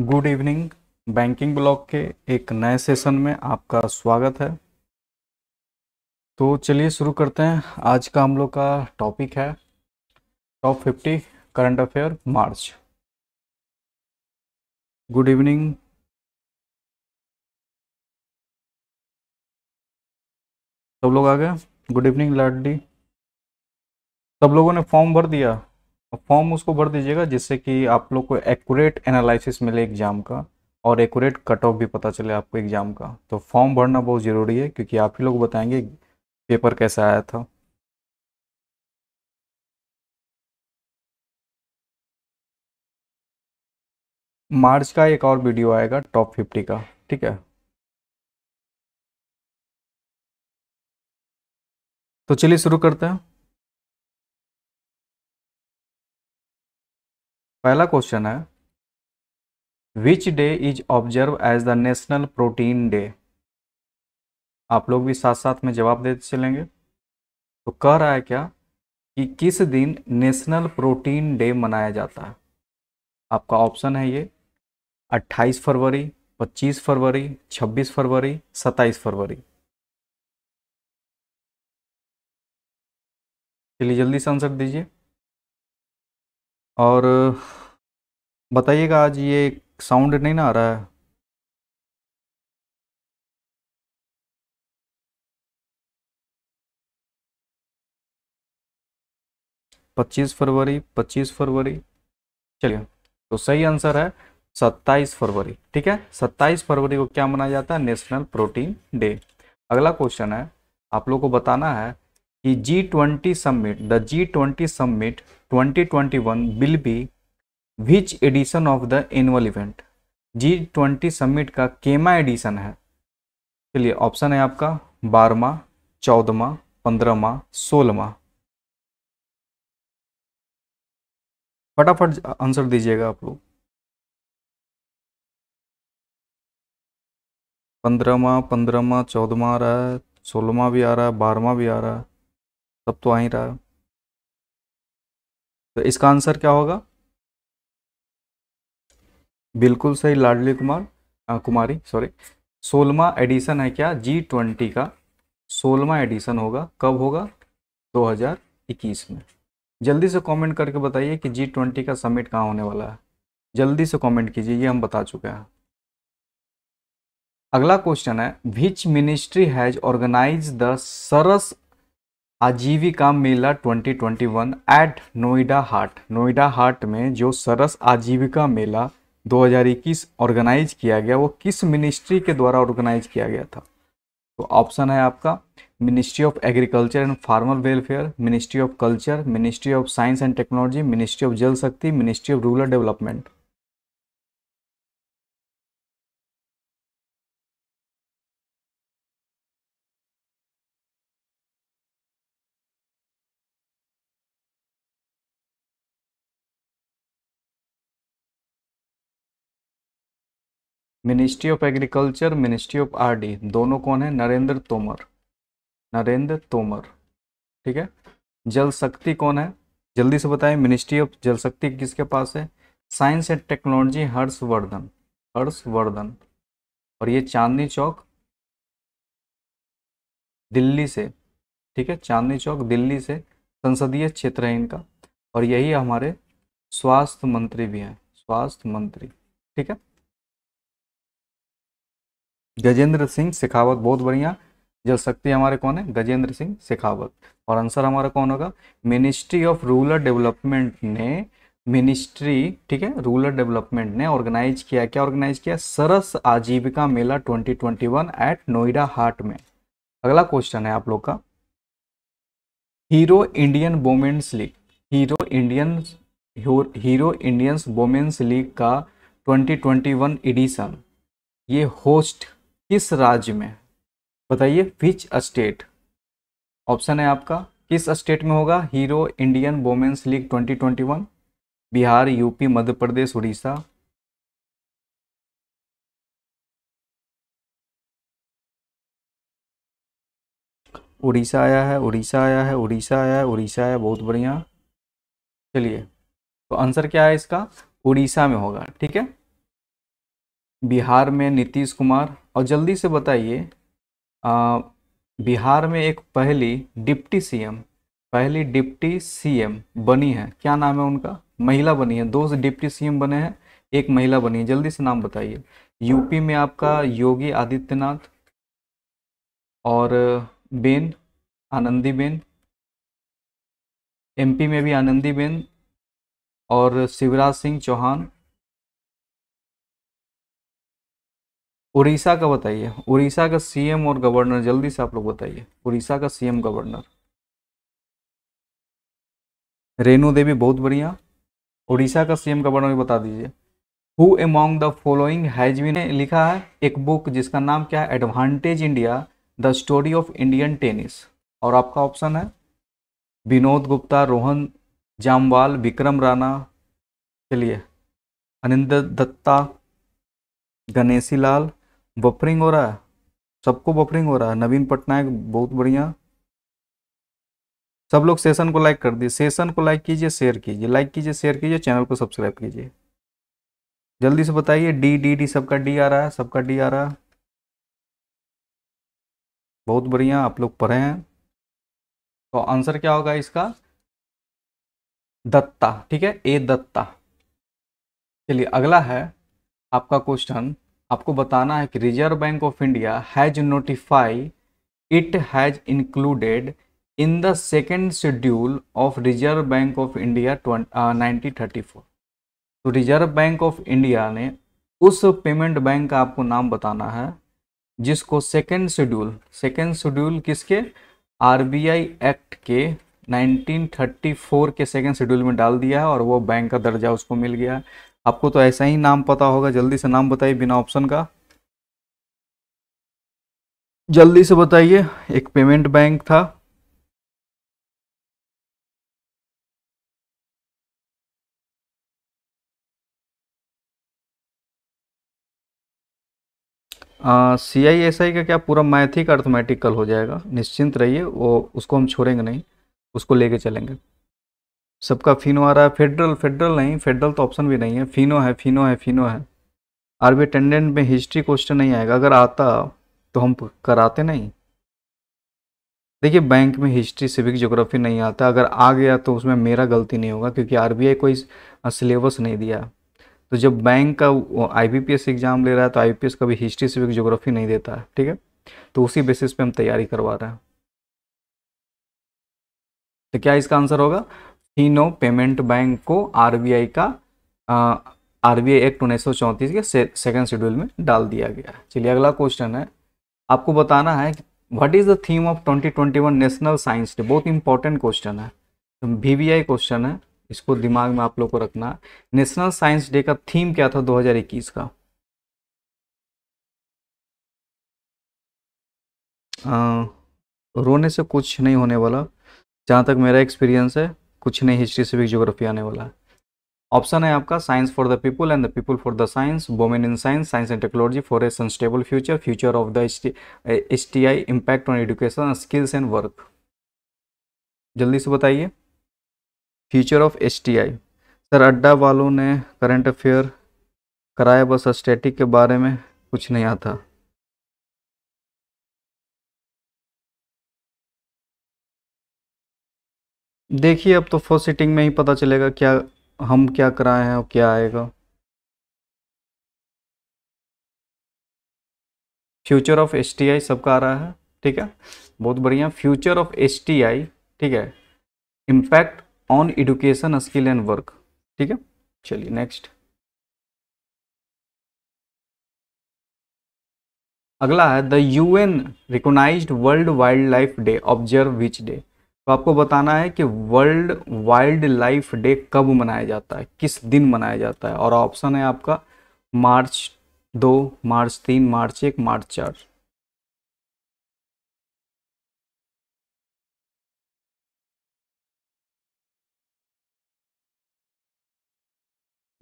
good evening banking block के एक नए सेशन में आपका स्वागत है तो चलिए शुरू करते हैं आज का हम लोग का टॉपिक है top fifty current affair March good evening सब लोग आ गए गुड इवनिंग लाडली सब लोगों ने फॉर्म भर दिया फॉर्म उसको भर दीजिएगा जिससे कि आप लोग को एक्यूरेट एनालिसिस मिले एग्ज़ाम का और एक्यूरेट कट ऑफ भी पता चले आपको एग्ज़ाम का तो फॉर्म भरना बहुत ज़रूरी है क्योंकि आप ही लोग बताएंगे पेपर कैसा आया था मार्च का एक और वीडियो आएगा टॉप फिफ्टी का ठीक है तो चलिए शुरू करते हैं पहला क्वेश्चन है which day is observe as the national protein day आप लोग भी साथ साथ में जवाब देते चलेंगे तो कह रहा है क्या कि किस दिन नेशनल प्रोटीन डे मनाया जाता है आपका ऑप्शन है ये 28 फरवरी 25 फरवरी 26 फरवरी 27 फरवरी चलिए जल्दी से आंसर दीजिए और बताइएगा आज ये साउंड नहीं ना आ रहा है पच्चीस फरवरी पच्चीस फरवरी चलिए तो सही आंसर है सत्ताईस फरवरी ठीक है सत्ताईस फरवरी को क्या मनाया जाता है नेशनल प्रोटीन डे अगला क्वेश्चन है आप लोग को बताना है G G20 summit twenty twenty one will be which edition of the annual event G twenty summit का केमा एडिशन है चलिए ऑप्शन है आपका बारहवा चौदहवा पंद्रहवा सोलहवा फटाफट आंसर दीजिएगा आप लोग पंद्रहवा पंद्रहवा चौदहवा आ रहा है सोलहवा भी आ रहा है बारहवा भी आ रहा है तब तो आ ही रहा है तो इसका आंसर क्या होगा बिल्कुल सही लाडली कुमार आ, कुमारी सॉरी सोलवा एडिशन है क्या जी ट्वेंटी का सोलवा एडिशन होगा कब होगा 2021 में जल्दी से कमेंट करके बताइए कि जी ट्वेंटी का समिट कहाँ होने वाला है जल्दी से कमेंट कीजिए ये हम बता चुके हैं अगला क्वेश्चन है which ministry has organise the Saras Aajeevika Mela 2021 at Noida Haat Noida Haat में जो सरस आजीविका मेला 2021 ऑर्गेनाइज किया गया वो किस मिनिस्ट्री के द्वारा ऑर्गेनाइज किया गया था तो ऑप्शन है आपका ministry of agriculture and farmer welfare ministry of culture ministry of science and technology ministry of Jal Shakti ministry of rural development ministry of agriculture ministry of RD दोनों कौन है नरेंद्र तोमर नरेंद्र तोमर ठीक है जल शक्ति कौन है जल्दी से बताएं मिनिस्ट्री ऑफ जल शक्ति किसके पास है science and technology Harshvardhan Harshvardhan और ये चांदनी चौक दिल्ली से ठीक है चांदनी चौक दिल्ली से संसदीय क्षेत्र है इनका और यही हमारे स्वास्थ्य मंत्री भी हैं स्वास्थ्य मंत्री ठीक है गजेंद्र सिंह शेखावत बहुत बढ़िया जल शक्ति हमारे कौन है गजेंद्र सिंह शेखावत और आंसर हमारा कौन होगा मिनिस्ट्री ऑफ रूरल डेवलपमेंट ने मिनिस्ट्री ठीक है रूरल डेवलपमेंट ने ऑर्गेनाइज किया क्या ऑर्गेनाइज किया सरस आजीविका मेला 2021 एट नोएडा हार्ट में अगला क्वेश्चन है आप लोग का Hero Indian Women's League Hero Indian Hero Indians Women's League का 2021 एडिशन ये होस्ट किस राज्य में बताइए विच स्टेट ऑप्शन है आपका किस स्टेट में होगा Hero Indian Women's League 2021 Bihar UP Madhya Pradesh Odisha Odisha आया है उड़ीसा आया है उड़ीसा आया है उड़ीसा आया बहुत बढ़िया चलिए तो आंसर क्या है इसका उड़ीसा में होगा ठीक है बिहार में नीतीश कुमार और जल्दी से बताइए बिहार में एक पहली डिप्टी सीएम पहली डिप्टी सीएम बनी है क्या नाम है उनका महिला बनी है दो से डिप्टी सीएम बने हैं एक महिला बनी है जल्दी से नाम बताइए यूपी में आपका योगी आदित्यनाथ और बेन आनंदी बेन एमपी में भी आनंदी बेन और शिवराज सिंह चौहान उड़ीसा का बताइए उड़ीसा का सीएम और गवर्नर जल्दी से आप लोग बताइए उड़ीसा का सीएम गवर्नर रेणु देवी बहुत बढ़िया उड़ीसा का सीएम गवर्नर भी बता दीजिए who among the following has been लिखा है एक बुक जिसका नाम क्या है advantage India the story of Indian tennis और आपका ऑप्शन है विनोद गुप्ता रोहन जामवाल विक्रम राणा चलिए अनिंद दत्ता गणेशी लाल बफरिंग हो रहा है सबको बफरिंग हो रहा है नवीन पटनायक बहुत बढ़िया सब लोग सेशन को लाइक कर दिए सेशन को लाइक कीजिए शेयर कीजिए लाइक कीजिए शेयर कीजिए चैनल को सब्सक्राइब कीजिए जल्दी से बताइए डी डी डी सबका डी आ रहा है सबका डी आ रहा है बहुत बढ़िया आप लोग पढ़े हैं तो आंसर क्या होगा इसका दत्ता ठीक है ए दत्ता चलिए अगला है आपका क्वेश्चन आपको बताना है कि Reserve bank of India has notify it has included in the second schedule of Reserve bank of India nineteen thirty four तो रिजर्व बैंक ऑफ इंडिया ने उस पेमेंट बैंक का आपको नाम बताना है जिसको सेकेंड शेड्यूल सेकेंड शेड्यूल किसके आरबीआई एक्ट के 1934 के सेकेंड शेड्यूल में डाल दिया है और वो बैंक का दर्जा उसको मिल गया आपको तो ऐसा ही नाम पता होगा जल्दी से नाम बताइए बिना ऑप्शन का जल्दी से बताइए एक पेमेंट बैंक था सी आई एस आई का क्या पूरा मैथिक अर्थमेटिकल हो जाएगा निश्चिंत रहिए वो उसको हम छोड़ेंगे नहीं उसको लेके चलेंगे सबका फिनो आ रहा है फेडरल फेडरल नहीं फेडरल तो ऑप्शन भी नहीं है फिनो है फिनो है फिनो है आरबी अटेंडेंट में हिस्ट्री क्वेश्चन नहीं आएगा अगर आता तो हम कराते नहीं देखिए बैंक में हिस्ट्री सिविक ज्योग्राफी नहीं आता अगर आ गया तो उसमें मेरा गलती नहीं होगा क्योंकि आरबीआई कोई सिलेबस नहीं दिया तो जब बैंक का आईबीपीएस एग्ज़ाम ले रहा है तो आईबीपीएस कभी हिस्ट्री सिविक ज्योग्राफी नहीं देता है ठीक है तो उसी बेसिस पे हम तैयारी करवा रहे हैं तो क्या इसका आंसर होगा फिनो पेमेंट बैंक को आरबीआई का आरबीआई एक्ट उन्नीस के सेकेंड सेकंड शेड्यूल में डाल दिया गया है चलिए अगला क्वेश्चन है आपको बताना है what is the theme of 2021 national science day बहुत इंपॉर्टेंट क्वेश्चन है वी तो क्वेश्चन है इसको दिमाग में आप लोग को रखना नेशनल साइंस डे का थीम क्या था 2021 का आ, रोने से कुछ नहीं होने वाला जहाँ तक मेरा एक्सपीरियंस है कुछ नहीं हिस्ट्री सिविक ज्योग्राफी आने वाला है ऑप्शन है आपका science for the people and the people for the science women in science science and technology for a sustainable future future of the S T I impact on education skills and work जल्दी से बताइए future of S T I sir Adda वालों ने current affair कराया बस static के बारे में कुछ नहीं आता देखिए अब तो फर्स्ट सिटिंग में ही पता चलेगा क्या हम क्या कराए हैं और क्या आएगा future of S T I सबका आ रहा है ठीक है बहुत बढ़िया future of S T I ठीक है impact on education skill and work ठीक है चलिए नेक्स्ट अगला है the UN recognised world wildlife day observe which day तो आपको बताना है कि वर्ल्ड वाइल्ड लाइफ डे कब मनाया जाता है किस दिन मनाया जाता है और ऑप्शन है आपका मार्च दो मार्च तीन मार्च एक मार्च चार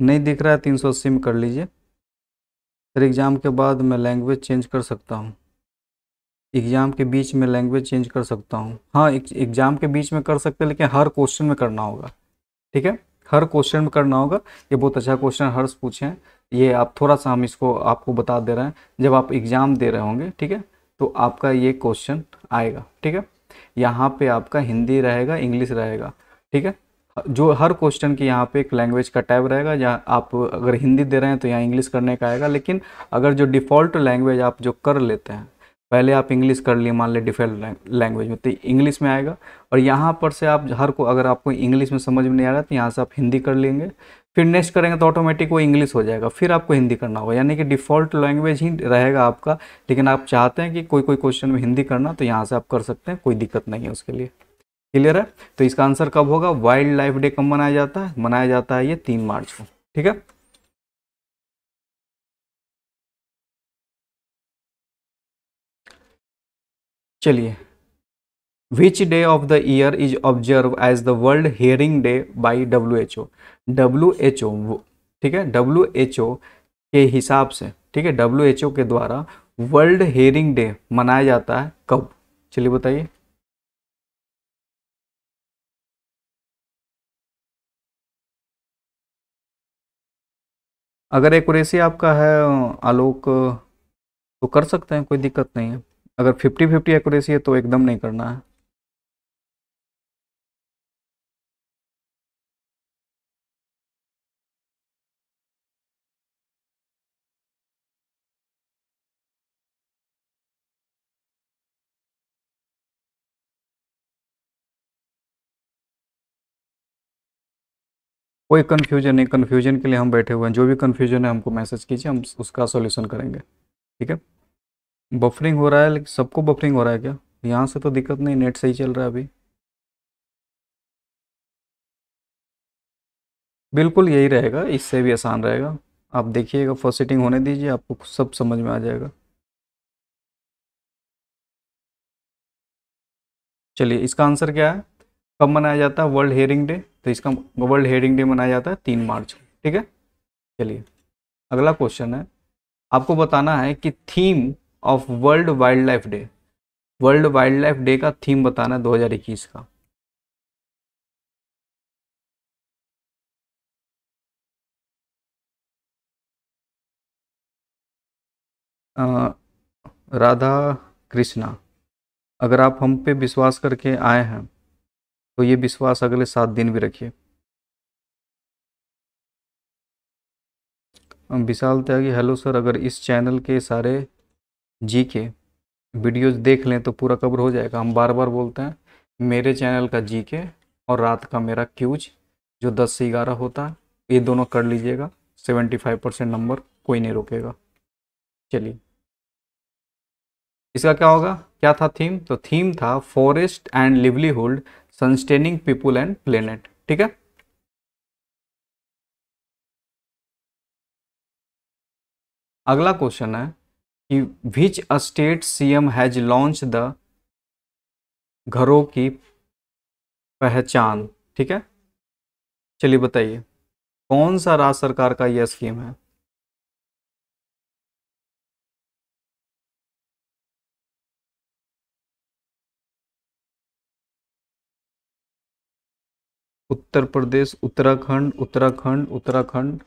नहीं दिख रहा है तीन सौ सिम कर लीजिए फिर एग्ज़ाम के बाद मैं लैंग्वेज चेंज कर सकता हूँ एग्ज़ाम के बीच में लैंग्वेज चेंज कर सकता हूँ हाँ एग्ज़ाम के बीच में कर सकते हैं लेकिन हर क्वेश्चन में करना होगा ठीक है हर क्वेश्चन में करना होगा ये बहुत अच्छा क्वेश्चन हर्ष पूछे हैं ये आप थोड़ा सा हम इसको आपको बता दे रहे हैं जब आप एग्ज़ाम दे रहे होंगे ठीक है तो आपका ये क्वेश्चन आएगा ठीक है यहाँ पे आपका हिंदी रहेगा इंग्लिश रहेगा ठीक है जो हर क्वेश्चन की यहाँ पे एक लैंग्वेज का टैब रहेगा जहाँ आप अगर हिंदी दे रहे हैं तो यहाँ इंग्लिश करने का आएगा लेकिन अगर जो डिफ़ॉल्ट लैंग्वेज आप जो कर लेते हैं पहले आप इंग्लिश कर लिए मान लें डिफेक्ट लैंग्वेज में तो इंग्लिश में आएगा और यहाँ पर से आप हर को अगर आपको इंग्लिश में समझ में नहीं आ रहा तो यहाँ से आप हिंदी कर लेंगे फिर नेक्स्ट करेंगे तो ऑटोमेटिक वो इंग्लिश हो जाएगा फिर आपको हिंदी करना होगा यानी कि डिफ़ॉल्ट लैंग्वेज ही रहेगा आपका लेकिन आप चाहते हैं कि कोई कोई क्वेश्चन में हिंदी करना तो यहाँ से आप कर सकते हैं कोई दिक्कत नहीं है उसके लिए क्लियर है तो इसका आंसर कब होगा वाइल्ड लाइफ डे कब मनाया जाता है मनाया जाता है ये तीन मार्च को ठीक है चलिए which day of the year is observe as the world hearing day by W H O W H O ठीक है डब्ल्यू एच ओ के हिसाब से ठीक है डब्ल्यू एच ओ के द्वारा वर्ल्ड हेयरिंग डे मनाया जाता है कब चलिए बताइए अगर एक आपका है आलोक तो कर सकते हैं कोई दिक्कत नहीं है अगर फिफ्टी फिफ्टी एक्यूरेसी है तो एकदम नहीं करना है कोई कन्फ्यूजन नहीं कन्फ्यूजन के लिए हम बैठे हुए हैं जो भी कन्फ्यूजन है हमको मैसेज कीजिए हम उसका सॉल्यूशन करेंगे ठीक है बफरिंग हो रहा है लेकिन सबको बफरिंग हो रहा है क्या यहाँ से तो दिक्कत नहीं नेट सही चल रहा है अभी बिल्कुल यही रहेगा इससे भी आसान रहेगा आप देखिएगा फर्स्ट सेटिंग होने दीजिए आपको सब समझ में आ जाएगा चलिए इसका आंसर क्या है कब मनाया जाता है वर्ल्ड हेयरिंग डे तो इसका वर्ल्ड हेयरिंग डे मनाया जाता है तीन मार्च ठीक है चलिए अगला क्वेश्चन है आपको बताना है कि theme of world wildlife day world wildlife day का थीम बताना है इक्कीस का आ, राधा कृष्णा अगर आप हम पे विश्वास करके आए हैं तो ये विश्वास अगले सात दिन भी रखिए विशाल त्यागी हेलो सर अगर इस चैनल के सारे जी के वीडियोज़ देख लें तो पूरा कवर हो जाएगा हम बार बार बोलते हैं मेरे चैनल का जी के और रात का मेरा क्यूज जो दस से ग्यारह होता है ये दोनों कर लीजिएगा सेवेंटी फाइव परसेंट नंबर कोई नहीं रोकेगा चलिए इसका क्या होगा क्या था थीम तो थीम था forest and livelihood sustaining people and planet ठीक है अगला क्वेश्चन है which state CM has launch the घरों की पहचान ठीक है चलिए बताइए कौन सा राज्य सरकार का यह स्कीम है उत्तर प्रदेश उत्तराखंड उत्तराखंड उत्तराखंड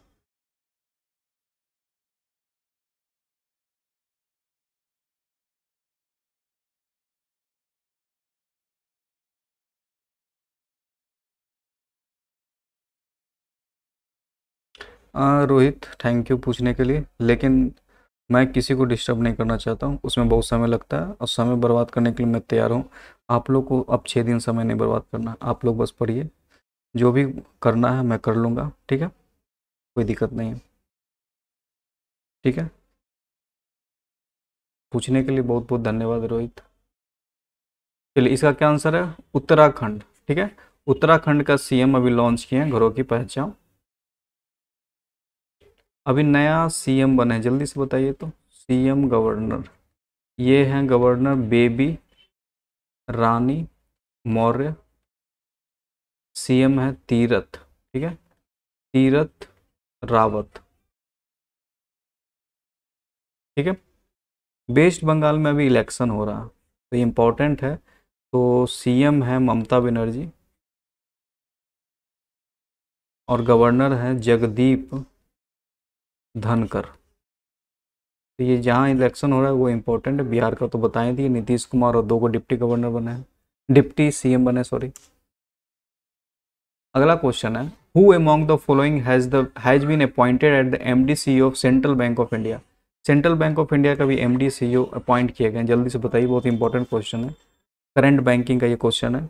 रोहित थैंक यू पूछने के लिए लेकिन मैं किसी को डिस्टर्ब नहीं करना चाहता हूँ उसमें बहुत समय लगता है और समय बर्बाद करने के लिए मैं तैयार हूँ आप लोग को अब छः दिन समय नहीं बर्बाद करना आप लोग बस पढ़िए जो भी करना है मैं कर लूँगा ठीक है कोई दिक्कत नहीं है ठीक है पूछने के लिए बहुत बहुत धन्यवाद रोहित चलिए इसका क्या आंसर है उत्तराखंड ठीक है उत्तराखंड का सीएम अभी लॉन्च किए हैं घरों की पहचान अभी नया सीएम बने हैं जल्दी से बताइए तो सीएम गवर्नर ये हैं गवर्नर बेबी रानी मौर्य सीएम है तीरथ ठीक है तीरथ रावत ठीक है वेस्ट बंगाल में अभी इलेक्शन हो रहा तो इम्पोर्टेंट है तो सीएम है ममता बनर्जी और गवर्नर है जगदीप धनकर तो ये जहाँ इलेक्शन हो रहा है वो इम्पोर्टेंट है बिहार का तो बताए थे तो नीतीश कुमार और दो को डिप्टी गवर्नर बने हैं डिप्टी सी बने सॉरी अगला क्वेश्चन है who among the following has the has been appointed at the M D C of Central Bank of India Central Bank of India का भी एम डी सी appoint किया गया जल्दी से बताइए बहुत इंपॉर्टेंट क्वेश्चन है करंट बैंकिंग का ये क्वेश्चन है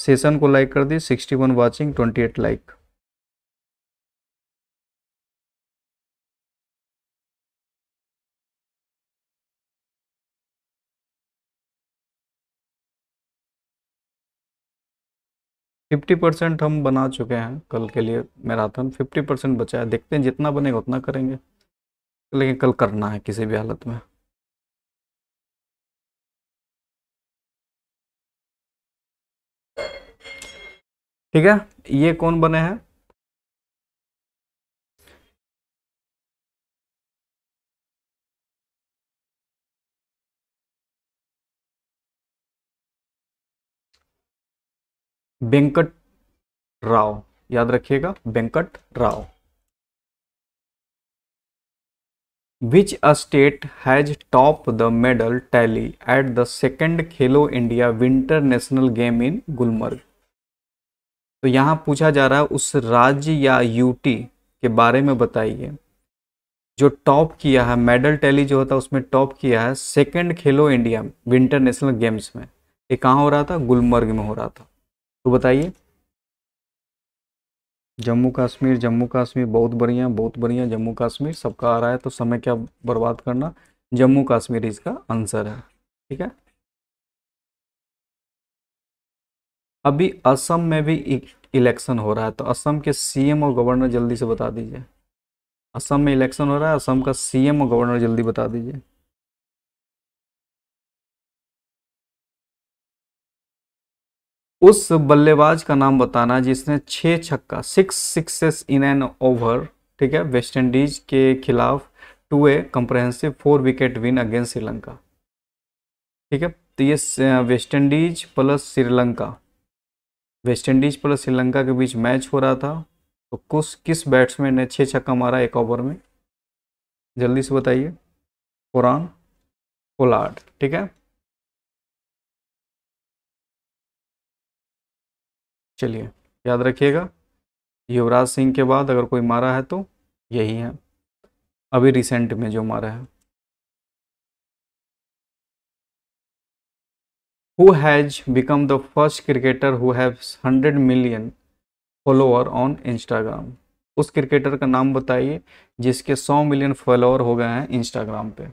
सेशन को लाइक कर दी 61 watching at like fifty percent हम बना चुके हैं कल के लिए मैराथन फिफ्टी परसेंट बचा है देखते हैं जितना बनेगा उतना करेंगे लेकिन कल करना है किसी भी हालत में ठीक है ये कौन बने हैं वेंकट राव याद रखिएगा Venkat Rao which state has top the medal tally at the second Khelo India winter national game in Gulmarg तो यहाँ पूछा जा रहा है उस राज्य या यूटी के बारे में बताइए जो टॉप किया है मेडल टैली जो होता है उसमें टॉप किया है सेकंड खेलो इंडिया विंटर नेशनल गेम्स में ये कहाँ हो रहा था गुलमर्ग में हो रहा था तो बताइए जम्मू कश्मीर जम्मू कश्मीर बहुत बढ़िया बहुत बढ़िया जम्मू कश्मीर सबका आ रहा है तो समय क्या बर्बाद करना जम्मू कश्मीर इसका आंसर है ठीक है अभी असम में भी इलेक्शन हो रहा है तो असम के सीएम और गवर्नर जल्दी से बता दीजिए असम में इलेक्शन हो रहा है असम का सीएम और गवर्नर जल्दी बता दीजिए उस बल्लेबाज का नाम बताना जिसने छ छक्का six sixes in an over ठीक है वेस्ट इंडीज के खिलाफ to a comprehensive four wicket win against Sri Lanka ठीक है तो ये West Indies plus Sri Lanka West Indies plus Sri Lanka के बीच मैच हो रहा था तो कुछ किस बैट्समैन ने छः छक्का मारा एक ओवर में जल्दी से बताइए कुरान पोलार्ड ठीक है चलिए याद रखिएगा युवराज सिंह के बाद अगर कोई मारा है तो यही है अभी रिसेंट में जो मारा है who has become the first cricketer who has 100 million follower on Instagram उस क्रिकेटर का नाम बताइए जिसके 100 मिलियन फॉलोअर हो गए हैं इंस्टाग्राम पे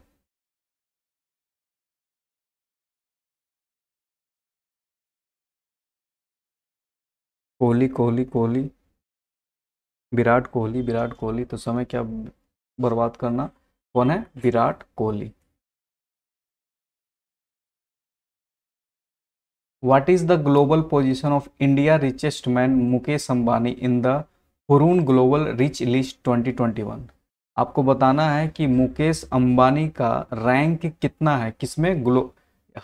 कोहली कोहली कोहली विराट कोहली विराट कोहली तो समय क्या बर्बाद करना कौन है Virat Kohli what is the global position of India richest man Mukesh Ambani in the Hurun global rich list 2021 आपको बताना है कि मुकेश अंबानी का रैंक कितना है किसमें ग्लो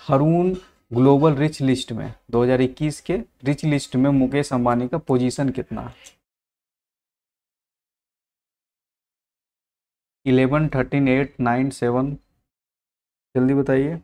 हरून ग्लोबल रिच लिस्ट में 2021 के रिच लिस्ट में मुकेश अंबानी का पोजीशन कितना है eleven thirteen eight nine seven जल्दी बताइए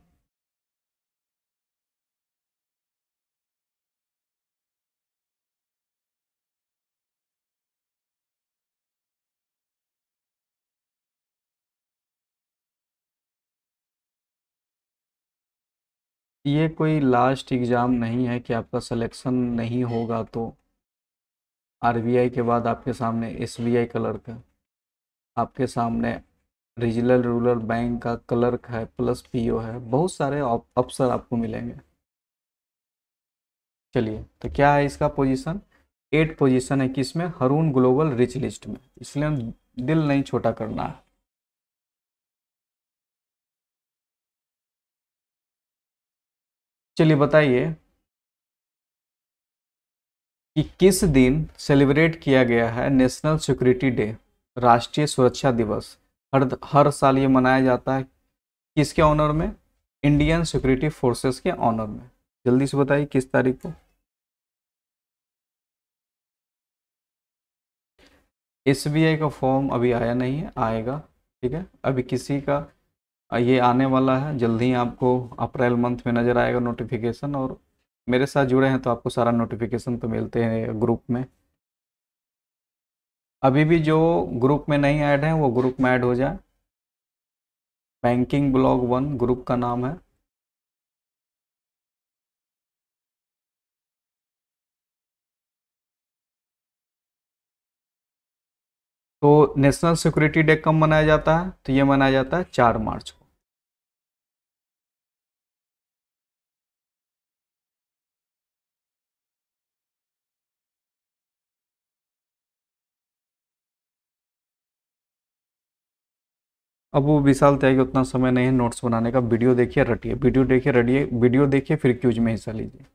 ये कोई लास्ट एग्ज़ाम नहीं है कि आपका सिलेक्शन नहीं होगा तो आरबीआई के बाद आपके सामने एसबीआई क्लर्क है आपके सामने रीजनल रूरल बैंक का क्लर्क है प्लस पीओ है बहुत सारे अफसर आपको मिलेंगे चलिए तो क्या है इसका पोजीशन एट पोजीशन है किसमें हरून ग्लोबल रिच लिस्ट में इसलिए दिल नहीं छोटा करना है चलिए बताइए कि किस दिन सेलिब्रेट किया गया है नेशनल सिक्योरिटी डे राष्ट्रीय सुरक्षा दिवस हर हर साल ये मनाया जाता है किसके ऑनर में इंडियन सिक्योरिटी फोर्सेस के ऑनर में जल्दी से बताइए किस तारीख को एस का फॉर्म अभी आया नहीं है आएगा ठीक है अभी किसी का ये आने वाला है जल्दी ही आपको अप्रैल मंथ में नज़र आएगा नोटिफिकेशन और मेरे साथ जुड़े हैं तो आपको सारा नोटिफिकेशन तो मिलते हैं ग्रुप में अभी भी जो ग्रुप में नहीं ऐड है वो ग्रुप में ऐड हो जाए बैंकिंग ब्लॉग वन ग्रुप का नाम है तो नेशनल सिक्योरिटी डे कब मनाया जाता है तो ये मनाया जाता है चार मार्च को अब वो विशाल त्यागी उतना समय नहीं है नोट्स बनाने का वीडियो देखिए रटिए वीडियो देखिए रटिए वीडियो देखिए फिर क्यूज में हिस्सा लीजिए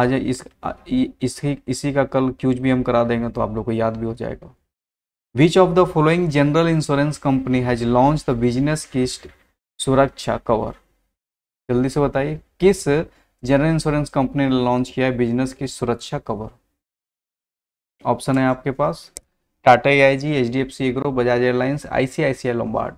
आज इस इसी इसी का कल क्यूज भी हम करा देंगे तो आप लोग को याद भी हो जाएगा which of the following general insurance company has launch the business किस्ट सुरक्षा कवर जल्दी से बताइए किस जनरल इंश्योरेंस कंपनी ने लॉन्च किया है बिजनेस की सुरक्षा कवर ऑप्शन है आपके पास Tata A I G H D F C एग्रो Bajaj airlines ICICI Lombard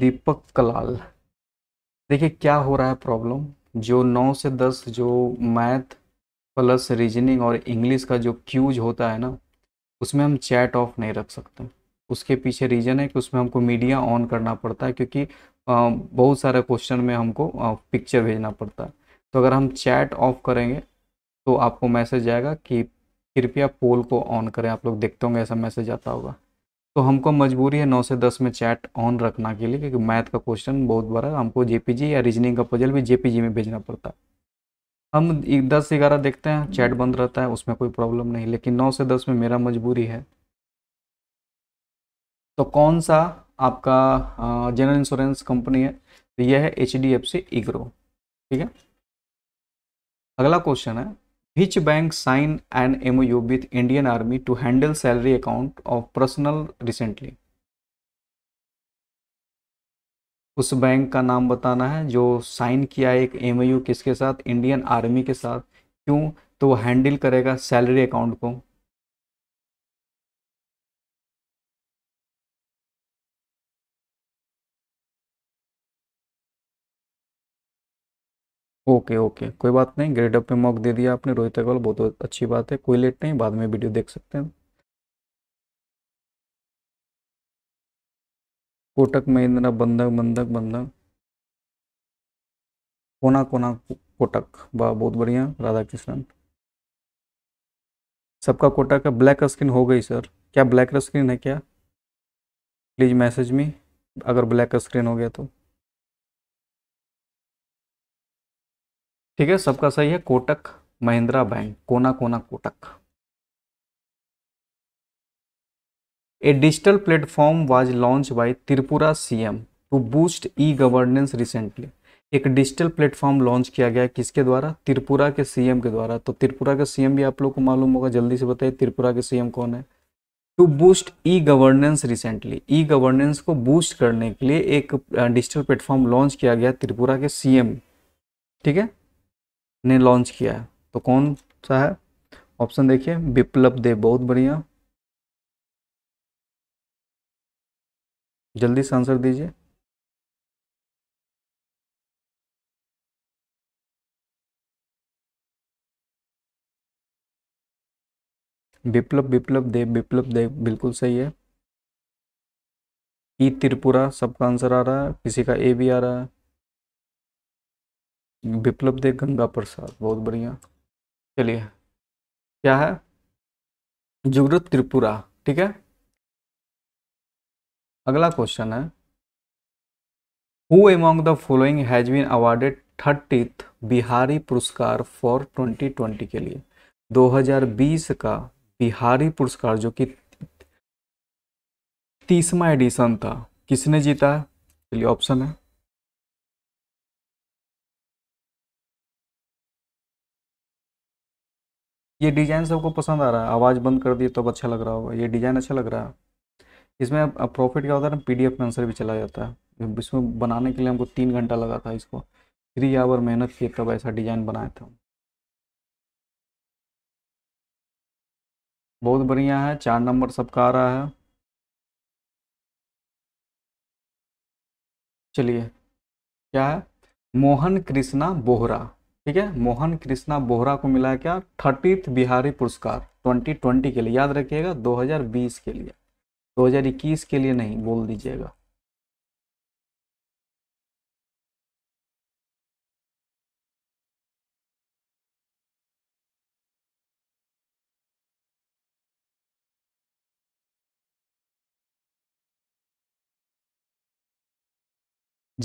Deepak Kalal देखिए क्या हो रहा है प्रॉब्लम जो नौ से दस जो मैथ प्लस रीजनिंग और इंग्लिश का जो क्यूज होता है ना उसमें हम चैट ऑफ नहीं रख सकते उसके पीछे रीजन है कि उसमें हमको मीडिया ऑन करना पड़ता है क्योंकि बहुत सारे क्वेश्चन में हमको पिक्चर भेजना पड़ता है तो अगर हम चैट ऑफ करेंगे तो आपको मैसेज आएगा कि कृपया पोल को ऑन करें आप लोग देखते होंगे ऐसा मैसेज आता होगा तो हमको मजबूरी है नौ से दस में चैट ऑन रखना के लिए क्योंकि मैथ का क्वेश्चन बहुत बड़ा है हमको जेपीजी या रीजनिंग का पजल भी जेपीजी में भेजना पड़ता है हम दस ग्यारह देखते हैं चैट बंद रहता है उसमें कोई प्रॉब्लम नहीं लेकिन नौ से दस में मेरा मजबूरी है तो कौन सा आपका जनरल इंश्योरेंस कंपनी है तो यह है एच डी एफ सी इग्रो ठीक है अगला क्वेश्चन है which bank sign N M U with Indian Army to handle salary account of personnel recently उस बैंक का नाम बताना है जो साइन किया एक एम किसके साथ इंडियन आर्मी के साथ क्यों तो वो हैंडल करेगा सैलरी अकाउंट को ओके ओके कोई बात नहीं ग्रेड अप में मॉक दे दिया आपने रोहित अग्रवाल बहुत अच्छी बात है कोई लेट नहीं बाद में वीडियो देख सकते हैं कोटक महिंद्रा बंधक बंधक बंधक कोना कोना कोटक वाह बहुत बढ़िया राधा कृष्णन सबका कोटक का ब्लैक स्क्रीन हो गई सर क्या ब्लैक स्क्रीन है क्या प्लीज़ मैसेज में अगर ब्लैक स्क्रीन हो गया तो ठीक है सबका सही है कोटक महिंद्रा बैंक कोना कोना Kotak a digital platform was launch by Tripura CM to boost e governance recently एक डिजिटल प्लेटफॉर्म लॉन्च किया गया किसके द्वारा त्रिपुरा के सीएम के द्वारा तो त्रिपुरा के सीएम भी आप लोग को मालूम होगा जल्दी से बताइए त्रिपुरा के सीएम कौन है to boost e governance recently e governance को बूस्ट करने के लिए एक डिजिटल प्लेटफॉर्म लॉन्च किया गया त्रिपुरा के सीएम ठीक है ने लॉन्च किया है तो कौन सा है ऑप्शन देखिए विप्लव देव बहुत बढ़िया जल्दी से आंसर दीजिए विप्लव विप्लव देव विप्लव देव बिल्कुल सही है ई त्रिपुरा सबका आंसर आ रहा है किसी का ए भी आ रहा है विप्लव देव गंगा प्रसाद बहुत बढ़िया चलिए क्या है जुगरत त्रिपुरा ठीक है अगला क्वेश्चन है who among the following has been awarded thirtieth Bihari Puraskar for 2020 के लिए 2020 का बिहारी पुरस्कार जो कि तीसवा एडिशन था किसने जीता चलिए ऑप्शन है ये डिज़ाइन सबको पसंद आ रहा है आवाज़ बंद कर दिए तब तो अच्छा लग रहा होगा ये डिज़ाइन अच्छा लग रहा है इसमें प्रॉफिट क्या होता है ना पी में आंसर भी चला जाता है इसमें बनाने के लिए हमको तीन घंटा लगा था इसको थ्री आवर मेहनत किए तब ऐसा डिज़ाइन बनाया था बहुत बढ़िया है चार नंबर सबका आ रहा है चलिए क्या है मोहन कृष्णा बोहरा ठीक है मोहन कृष्णा बोहरा को मिला क्या थर्टीथ बिहारी पुरस्कार 2020 के लिए याद रखिएगा 2020 के लिए 2021 के लिए नहीं बोल दीजिएगा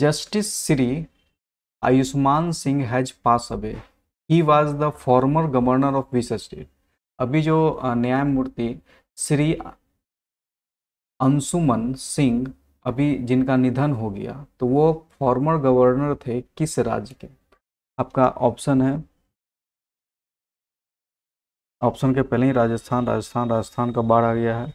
justice Shri Ayushman Singh has pass away he was the former governor of which state अभी जो न्यायमूर्ति श्री अंशुमन सिंह अभी जिनका निधन हो गया तो वो फॉर्मर गवर्नर थे किस राज्य के आपका ऑप्शन है ऑप्शन के पहले ही राजस्थान राजस्थान राजस्थान का बाढ़ आ गया है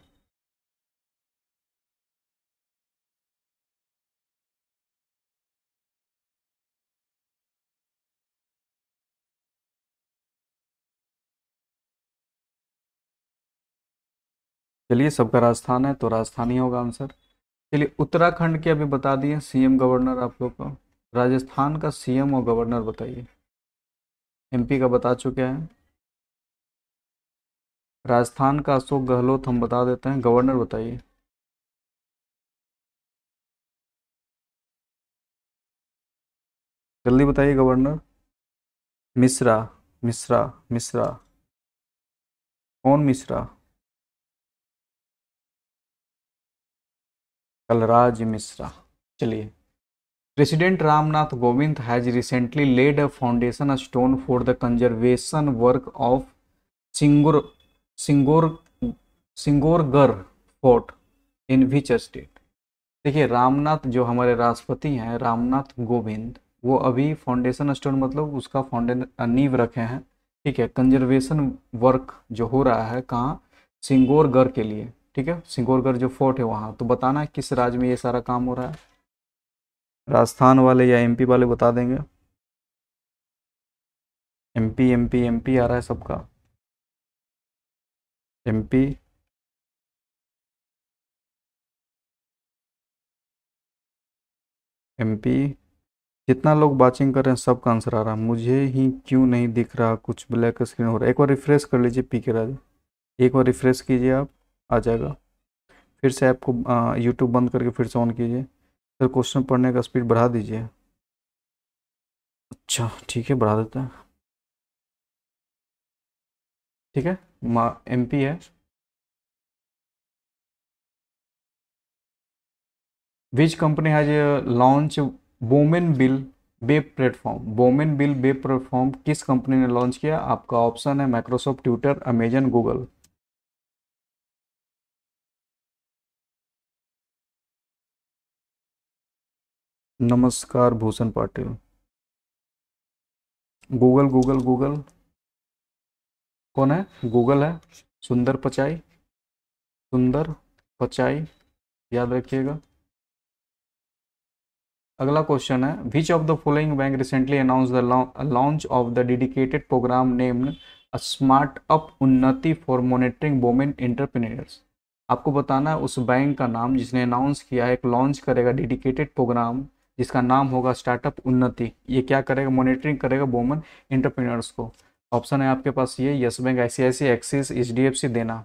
चलिए सबका राजस्थान है तो राजस्थान ही होगा आंसर चलिए उत्तराखंड के अभी बता दिए सीएम गवर्नर आप लोग का राजस्थान का सीएम और गवर्नर बताइए एमपी का बता चुके हैं राजस्थान का अशोक गहलोत हम बता देते हैं गवर्नर बताइए जल्दी बताइए गवर्नर मिश्रा मिश्रा मिश्रा कौन मिश्रा कलराज मिश्रा चलिए president Ramnath Govind has recently laid a foundation stone for the conservation work of Singor Singor Singorgarh fort in which state देखिए रामनाथ जो हमारे राष्ट्रपति हैं रामनाथ गोविंद वो अभी फाउंडेशन स्टोन मतलब उसका फाउंडेन नींव रखे हैं ठीक है कंजर्वेशन वर्क जो हो रहा है कहाँ सिंगोरगर के लिए ठीक है सिंगोरगढ़ जो फोर्ट है वहाँ तो बताना किस राज्य में ये सारा काम हो रहा है राजस्थान वाले या एमपी वाले बता देंगे एमपी एमपी एमपी आ रहा है सबका एमपी एमपी जितना लोग वाचिंग कर रहे हैं सबका आंसर आ रहा है मुझे ही क्यों नहीं दिख रहा कुछ ब्लैक स्क्रीन हो रहा है एक बार रिफ्रेश कर लीजिए पी के राज एक बार रिफ्रेश कीजिए आप आ जाएगा फिर से ऐप को यूट्यूब बंद करके फिर से ऑन कीजिए फिर क्वेश्चन पढ़ने का स्पीड बढ़ा दीजिए अच्छा ठीक है बढ़ा देते हैं ठीक है एम पी है which company has launch women will be platform women will be platform किस कंपनी ने लॉन्च किया आपका ऑप्शन है माइक्रोसॉफ्ट ट्विटर अमेजन गूगल नमस्कार Bhushan Patil Google Google Google कौन है गूगल है सुंदर पचाई सुंदर पचाई याद रखिएगा अगला क्वेश्चन है which of the following bank recently announce the launch of the dedicated programme named smart up Unnati for monitoring women entrepreneurs आपको बताना है उस बैंक का नाम जिसने अनाउंस किया है एक लॉन्च करेगा डेडिकेटेड प्रोग्राम जिसका नाम होगा स्टार्टअप उन्नति ये क्या करेगा मॉनिटरिंग करेगा वोमन इंटरप्रीनर्स को ऑप्शन है आपके पास ये Yes Bank ICIC Axis H Dena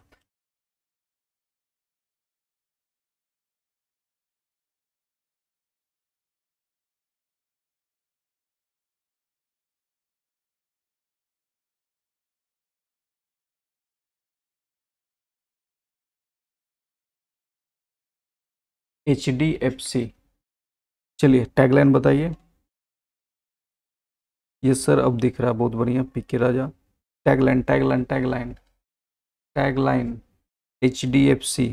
H D F C चलिए टैगलाइन बताइए ये सर अब दिख रहा है बहुत बढ़िया PK Raja tagline tagline tagline tagline H D F C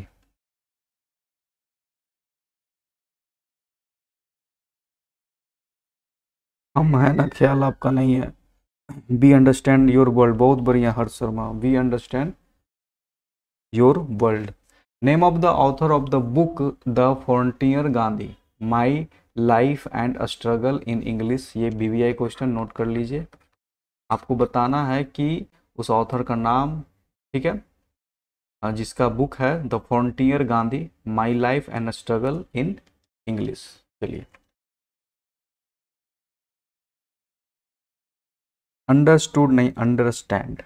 हम है ना ख्याल आपका नहीं है वी अंडरस्टैंड योर वर्ल्ड बहुत बढ़िया हर Sharma we understand your world name of the author of the book the frontier Gandhi my life and struggle in English ये आई क्वेश्चन नोट कर लीजिए आपको बताना है कि उस ऑथर का नाम ठीक है जिसका बुक है the frontier Gandhi my life and struggle in English चलिए अंडरस्टूड नहीं अंडरस्टैंड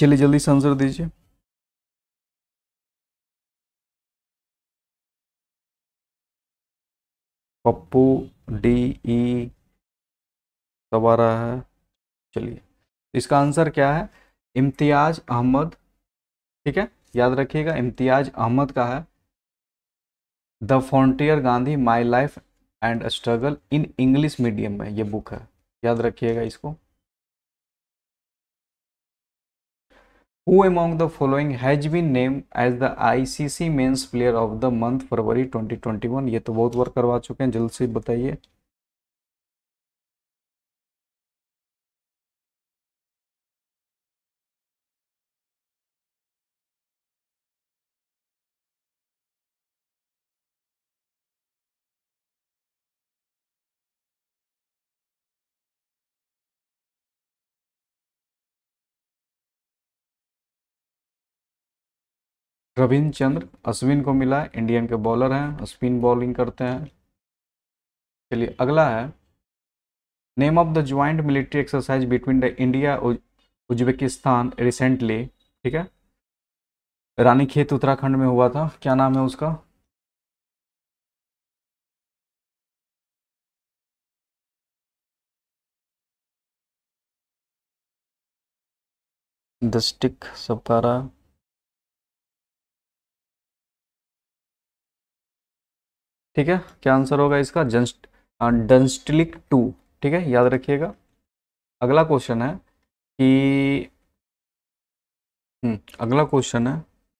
चलिए जल्दी से आंसर दीजिए पप्पू डी ई तब आ रहा है चलिए इसका आंसर क्या है इम्तियाज अहमद ठीक है याद रखिएगा इम्तियाज अहमद का है the frontier Gandhi my life and struggle in English medium में ये बुक है याद रखिएगा इसको Who among the following has been named as the ICC men's player of the month February 2021 ये तो बहुत बार करवा चुके हैं जल्द से बताइए रविंद्र चंद्र अश्विन को मिला है इंडियन के बॉलर हैं स्पिन बॉलिंग करते हैं चलिए अगला है name of the joint military exercise between the India Uzbekistan recently ठीक है रानी खेत उत्तराखंड में हुआ था क्या नाम है उसका दस्टिक सबकारा ठीक है क्या आंसर होगा इसका जंस्ट डंस्टलिक टू ठीक है याद रखिएगा अगला क्वेश्चन है कि हम्म, अगला क्वेश्चन है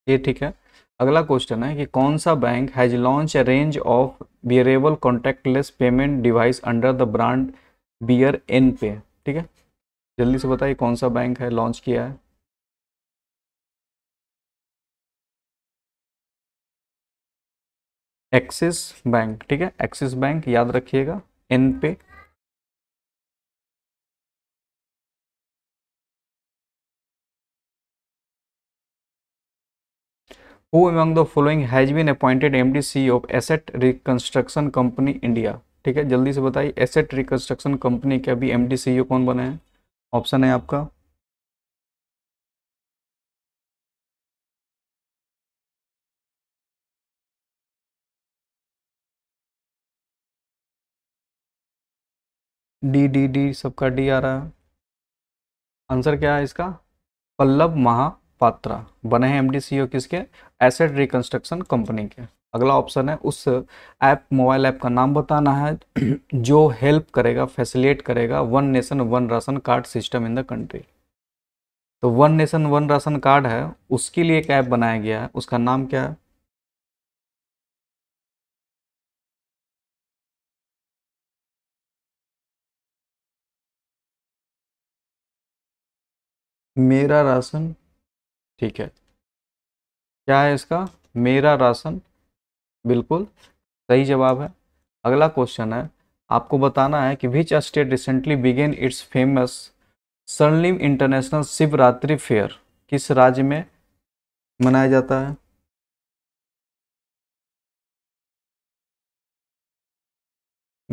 ये ठीक है अगला क्वेश्चन है कि कौन सा bank has launch a range of wearable less payment device under the brand wear N pay ठीक है जल्दी से बताइए कौन सा बैंक है लॉन्च किया है एक्सिस बैंक ठीक है एक्सिस बैंक याद रखिएगा N pay who among the following has been appointed M D C of asset reconstruction company India ठीक है जल्दी से बताइए एसेट रिकंस्ट्रक्शन कंपनी के अभी एम डी सी ओ कौन बने हैं ऑप्शन है आपका डी डी डी सबका डी आ रहा है आंसर क्या है इसका पल्लव महापात्रा बने हैं एमडीसीओ किसके एसेट रिकंस्ट्रक्शन कंपनी के अगला ऑप्शन है उस ऐप मोबाइल ऐप का नाम बताना है जो हेल्प करेगा फैसिलिटेट करेगा one nation one ration card system in the country तो one nation one ration card है उसके लिए एक ऐप बनाया गया है उसका नाम क्या है मेरा राशन ठीक है क्या है इसका मेरा राशन बिल्कुल सही जवाब है अगला क्वेश्चन है आपको बताना है कि which state recently began its famous सरलिम इंटरनेशनल शिवरात्रि फेयर किस राज्य में मनाया जाता है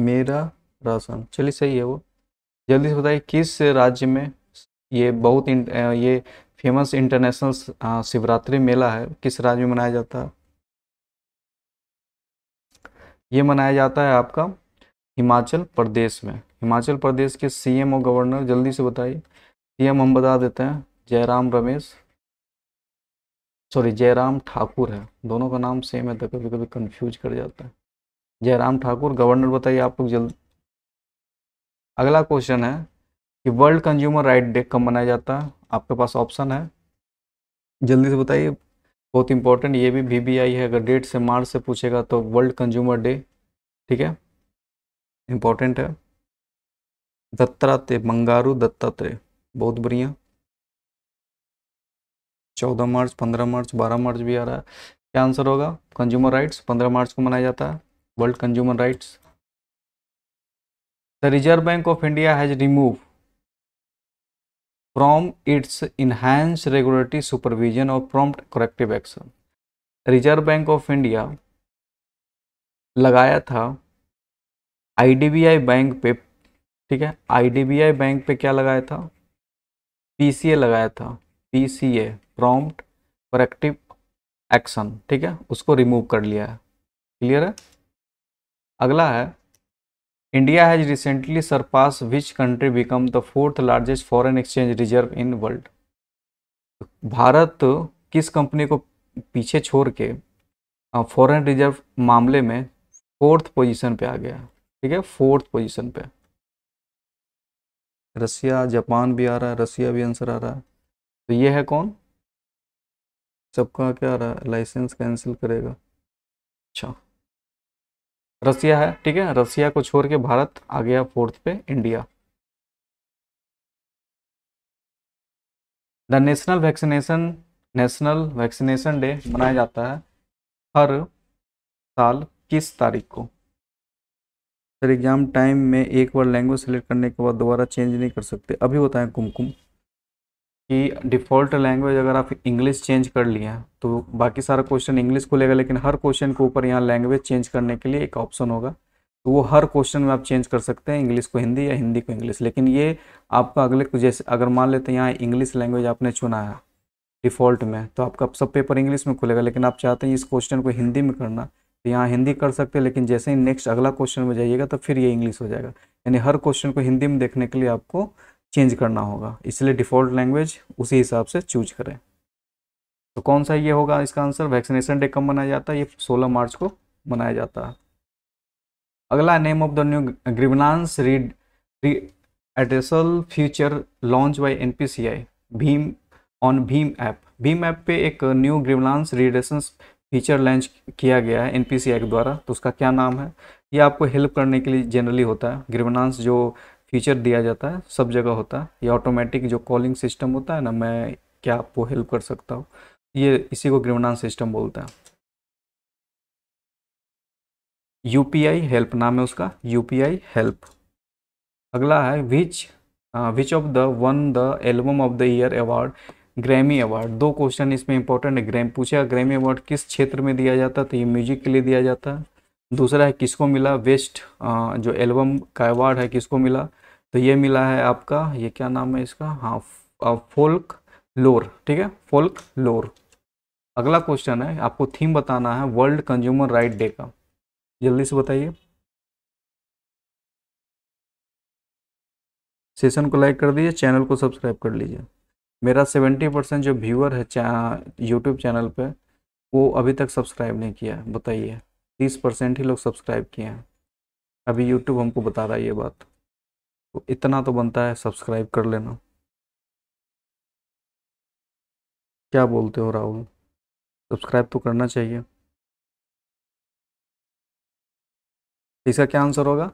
मेरा राशन चलिए सही है वो जल्दी से बताइए किस राज्य में ये बहुत ये फेमस इंटरनेशनल शिवरात्रि मेला है किस राज्य में मनाया जाता है ये मनाया जाता है आपका हिमाचल प्रदेश में हिमाचल प्रदेश के सीएम और गवर्नर जल्दी से बताइए सीएम हम बता देते हैं जयराम रमेश सॉरी जयराम ठाकुर है दोनों का नाम सेम है तो कभी कभी कंफ्यूज कर जाता है जयराम ठाकुर गवर्नर बताइए आप लोग जल्द अगला क्वेश्चन है कि वर्ल्ड कंज्यूमर राइट डे कब मनाया जाता है आपके पास ऑप्शन है जल्दी से बताइए बहुत इंपॉर्टेंट ये भी वी बी आई है अगर डेट से मार्च से पूछेगा तो वर्ल्ड कंज्यूमर डे ठीक है इम्पोर्टेंट है दत्तात्रे बंगारू दत्तात्रेय बहुत बढ़िया चौदह मार्च पंद्रह मार्च बारह मार्च भी आ रहा है क्या आंसर होगा कंज्यूमर राइट्स पंद्रह मार्च को मनाया जाता है world consumer rights the reserve bank of India has remove from its enhance regulatory supervision और prompt corrective action reserve bank of India लगाया था आईडीबीआई बैंक पे ठीक है आईडीबीआई बैंक पे क्या लगाया था पीसीए लगाया था पीसीए प्रॉम्प्ट करेक्टिव एक्शन ठीक है उसको रिमूव कर लिया है क्लियर है अगला है India has recently surpass which country become the fourth largest foreign exchange reserve in world Bharat किस कंपनी को पीछे छोड़ के फॉरेन रिजर्व मामले में फोर्थ पोजीशन पे आ गया ठीक है फोर्थ पोजीशन पे रसिया जापान भी आ रहा है रसिया भी आंसर आ रहा है तो ये है कौन सबका क्या आ रहा है लाइसेंस कैंसिल करेगा अच्छा रसिया है ठीक है रसिया को छोड़ के भारत आ गया फोर्थ पे India the national vaccination national vaccination day मनाया जाता है हर साल किस तारीख को सर एग्ज़ाम टाइम में एक बार लैंग्वेज सेलेक्ट करने के बाद दोबारा चेंज नहीं कर सकते अभी बताएं कुमकुम कि डिफ़ॉल्ट लैंग्वेज अगर आप इंग्लिश चेंज कर लिए तो बाकी सारा क्वेश्चन इंग्लिश खुलेगा लेकिन हर क्वेश्चन के ऊपर यहाँ लैंग्वेज चेंज करने के लिए एक ऑप्शन होगा तो वो हर क्वेश्चन में आप चेंज कर सकते हैं इंग्लिश को हिंदी या हिंदी को इंग्लिश लेकिन ये आपका अगले जैसे अगर मान लेते हैं यहाँ इंग्लिश लैंग्वेज आपने चुना है डिफ़ॉल्ट में तो आपका सब पेपर इंग्लिश में खुलेगा लेकिन आप चाहते हैं इस क्वेश्चन को हिंदी में करना तो यहाँ हिंदी कर सकते हैं लेकिन जैसे ही नेक्स्ट अगला क्वेश्चन में जाइएगा तो फिर ये इंग्लिश हो जाएगा यानी हर क्वेश्चन को हिंदी में देखने के लिए आपको चेंज करना होगा इसलिए डिफ़ॉल्ट लैंग्वेज उसी हिसाब से चूज करें तो कौन सा ये होगा इसका आंसर वैक्सीनेशन डे कब मनाया जाता है ये 16 मार्च को मनाया जाता है अगला name of the new ग्रिवनांस read addressal future launch by N Bhim on Bhim app Bhim app पे एक न्यू ग्रिवनांस रीडेशन फीचर लॉन्च किया गया है एन के द्वारा तो उसका क्या नाम है ये आपको हेल्प करने के लिए जनरली होता है ग्रिवनांस जो फीचर दिया जाता है सब जगह होता है ये ऑटोमेटिक जो कॉलिंग सिस्टम होता है ना मैं क्या आपको हेल्प कर सकता हूँ ये इसी को ग्रीवनास सिस्टम बोलते हैं यू हेल्प नाम है उसका यू हेल्प अगला है which which of the won the album of the year award Grammy award दो क्वेश्चन इसमें इंपॉर्टेंट है ग्रैम पूछा ग्रैमी अवार्ड किस क्षेत्र में दिया जाता है तो ये म्यूजिक के लिए दिया जाता है दूसरा है किसको मिला वेस्ट जो एल्बम का अवार्ड है किसको मिला तो ये मिला है आपका ये क्या नाम है इसका हाँ फोल्क लोर ठीक है फोल्क लोर अगला क्वेश्चन है आपको थीम बताना है वर्ल्ड कंज्यूमर राइट डे का जल्दी से बताइए सेशन को लाइक कर दीजिए चैनल को सब्सक्राइब कर लीजिए मेरा सेवेंटी परसेंट जो व्यूअर है यूट्यूब चैनल पे वो अभी तक सब्सक्राइब नहीं किया है बताइए तीस परसेंट ही लोग सब्सक्राइब किए हैं अभी यूट्यूब हमको बता रहा है ये बात तो इतना तो बनता है सब्सक्राइब कर लेना क्या बोलते हो राहुल सब्सक्राइब तो करना चाहिए इसका क्या आंसर होगा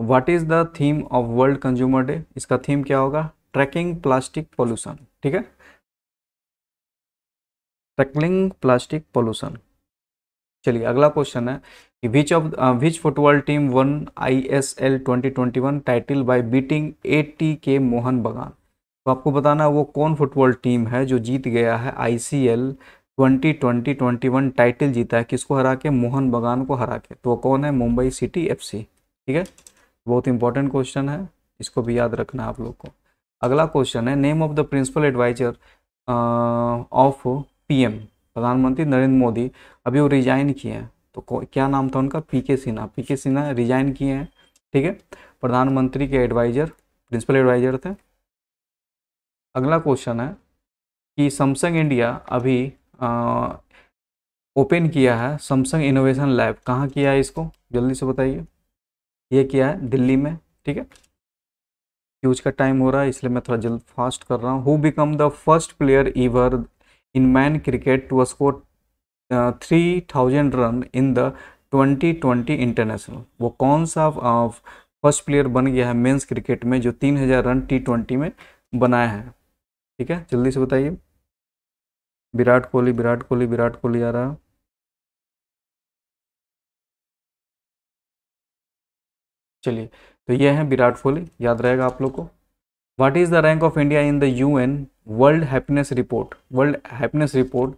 what is the theme of world consumer day इसका थीम क्या होगा ट्रैकिंग प्लास्टिक पॉल्यूशन ठीक है ट्रैकलिंग प्लास्टिक पॉल्यूशन चलिए अगला क्वेश्चन है कि which of which football team won I S L twenty twenty one title by beating A T K Mohun बगान तो आपको बताना है वो कौन फुटबॉल टीम है जो जीत गया है I C L twenty twenty twenty one title जीता है किसको हरा के मोहन बगान को हरा के तो वो कौन है मुंबई सिटी एफ सी ठीक है बहुत इंपॉर्टेंट क्वेश्चन है इसको भी याद रखना आप लोग को अगला क्वेश्चन है name of the principal adviser of PM प्रधानमंत्री नरेंद्र मोदी अभी वो रिजाइन किए हैं तो क्या नाम था उनका पी के सिन्हा पी के सिन्हा रिजाइन किए हैं ठीक है प्रधानमंत्री के एडवाइजर प्रिंसिपल एडवाइजर थे अगला क्वेश्चन है कि सैमसंग इंडिया अभी ओपन किया है सैमसंग इनोवेशन लैब कहाँ किया है इसको जल्दी से बताइए ये किया है दिल्ली में ठीक है यूज का टाइम हो रहा है इसलिए मैं थोड़ा जल्द फास्ट कर रहा हूँ who become the first player ever in men cricket to score three thousand run in the twenty twenty international वो कौन सा फर्स्ट uh, प्लेयर बन गया है मेन्स क्रिकेट में जो तीन हजार रन टी ट्वेंटी में बनाया है ठीक है जल्दी से बताइए विराट कोहली विराट कोहली विराट कोहली आ रहा चलिए तो यह है विराट कोहली याद रहेगा आप लोग को what is the rank of India in the U N world happiness report world happiness report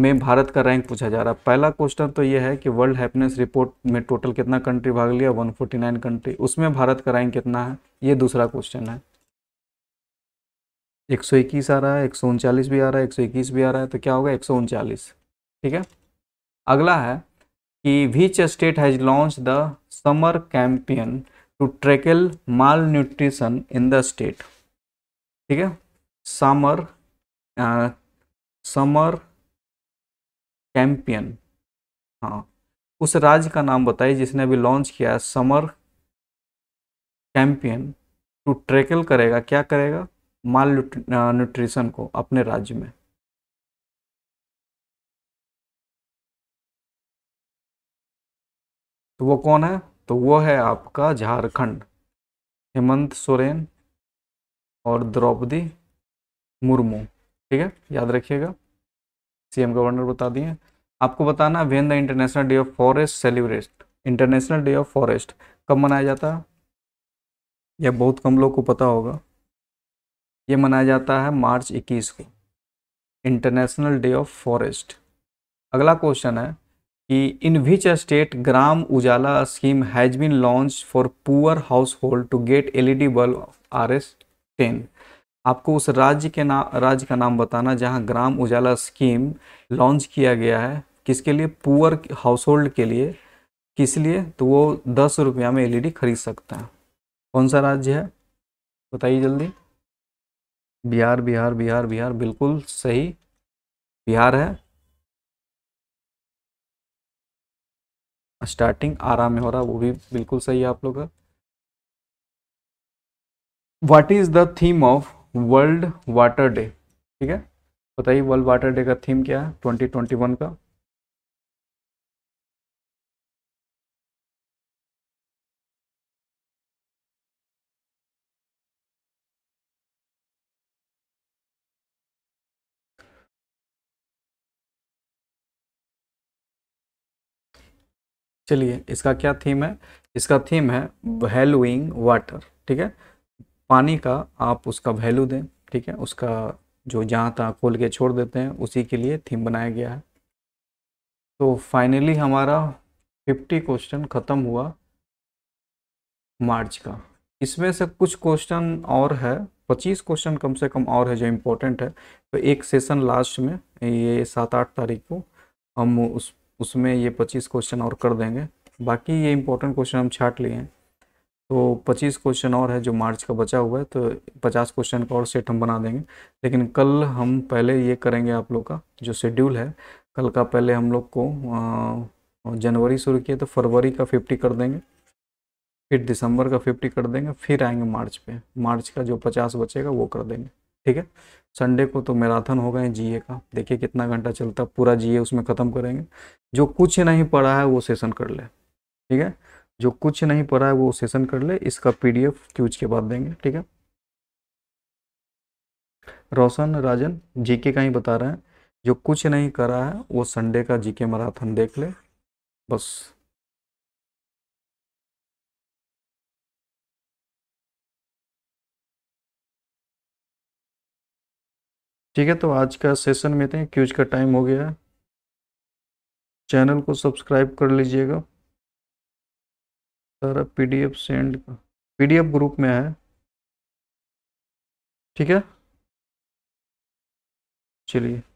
में भारत का रैंक पूछा जा रहा है पहला क्वेश्चन तो यह है कि वर्ल्ड हैप्पीनेस रिपोर्ट में टोटल कितना कंट्री भाग लिया 149 कंट्री उसमें भारत का रैंक कितना है ये दूसरा क्वेश्चन है 121 आ रहा है एक भी आ रहा है 121 भी आ रहा है तो क्या होगा एक ठीक है अगला है कि which state has launch the summer campaign to tackle malnutrition in the state ठीक है summer uh, समर कैंपियन हाँ उस राज्य का नाम बताइए जिसने अभी लॉन्च किया है समर कैंपियन टू ट्रेकल करेगा क्या करेगा माल न्यूट्रिशन को अपने राज्य में तो वो कौन है तो वो है आपका झारखंड हेमंत सोरेन और द्रौपदी मुर्मू ठीक है याद रखिएगा सीएम गवर्नर बता दिए आपको बताना when the international day of forest celebrate international day of forest कब मनाया जाता है यह बहुत कम लोग को पता होगा ये मनाया जाता है मार्च 21 को इंटरनेशनल डे ऑफ फॉरेस्ट अगला क्वेश्चन है कि in which state Gram Ujala scheme has been launch for poor household to get LED bulb R S ten आपको उस राज्य के नाम राज्य का नाम बताना जहाँ ग्राम उजाला स्कीम लॉन्च किया गया है किसके लिए पुअर हाउस होल्ड के लिए किस लिए तो वो दस रुपया में एलईडी खरीद सकते हैं कौन सा राज्य है बताइए जल्दी बिहार बिहार बिहार बिहार बिल्कुल सही बिहार है स्टार्टिंग आराम में हो रहा वो भी बिल्कुल सही है आप लोग का what is the theme of world water day ठीक है बताइए वर्ल्ड वाटर डे का थीम क्या है ट्वेंटी ट्वेंटी वन का चलिए इसका क्या थीम है इसका थीम है वैल्यूइंग वाटर ठीक है पानी का आप उसका वैल्यू दें ठीक है उसका जो जहाँ तहाँ खोल के छोड़ देते हैं उसी के लिए थीम बनाया गया है तो फाइनली हमारा फिफ्टी क्वेश्चन ख़त्म हुआ मार्च का इसमें से कुछ क्वेश्चन और है पच्चीस क्वेश्चन कम से कम और है जो इम्पोर्टेंट है तो एक सेशन लास्ट में ये सात आठ तारीख को हम उस उसमें ये पच्चीस क्वेश्चन और कर देंगे बाकी ये इम्पोर्टेंट क्वेश्चन हम छाट लिए हैं तो पच्चीस क्वेश्चन और है जो मार्च का बचा हुआ है तो पचास क्वेश्चन का और सेट हम बना देंगे लेकिन कल हम पहले ये करेंगे आप लोग का जो शेड्यूल है कल का पहले हम लोग को जनवरी शुरू किया तो फरवरी का फिफ्टी कर देंगे फिर दिसंबर का फिफ्टी कर देंगे फिर आएंगे मार्च पे मार्च का जो पचास बचेगा वो कर देंगे ठीक है संडे को तो मैराथन होगा गए जीए का देखिए कितना घंटा चलता पूरा जीए उसमें ख़त्म करेंगे जो कुछ नहीं पढ़ा है वो सेशन कर ले ठीक है जो कुछ नहीं पढ़ा है वो सेशन कर ले इसका पीडीएफ क्यूज के बाद देंगे ठीक है रोशन राजन जीके का ही बता रहे हैं जो कुछ नहीं करा है वो संडे का जीके मैराथन देख ले बस ठीक है तो आज का सेशन में थे क्यूज का टाइम हो गया है चैनल को सब्सक्राइब कर लीजिएगा सारा पीडीएफ सेंड पीडीएफ ग्रुप में है ठीक है चलिए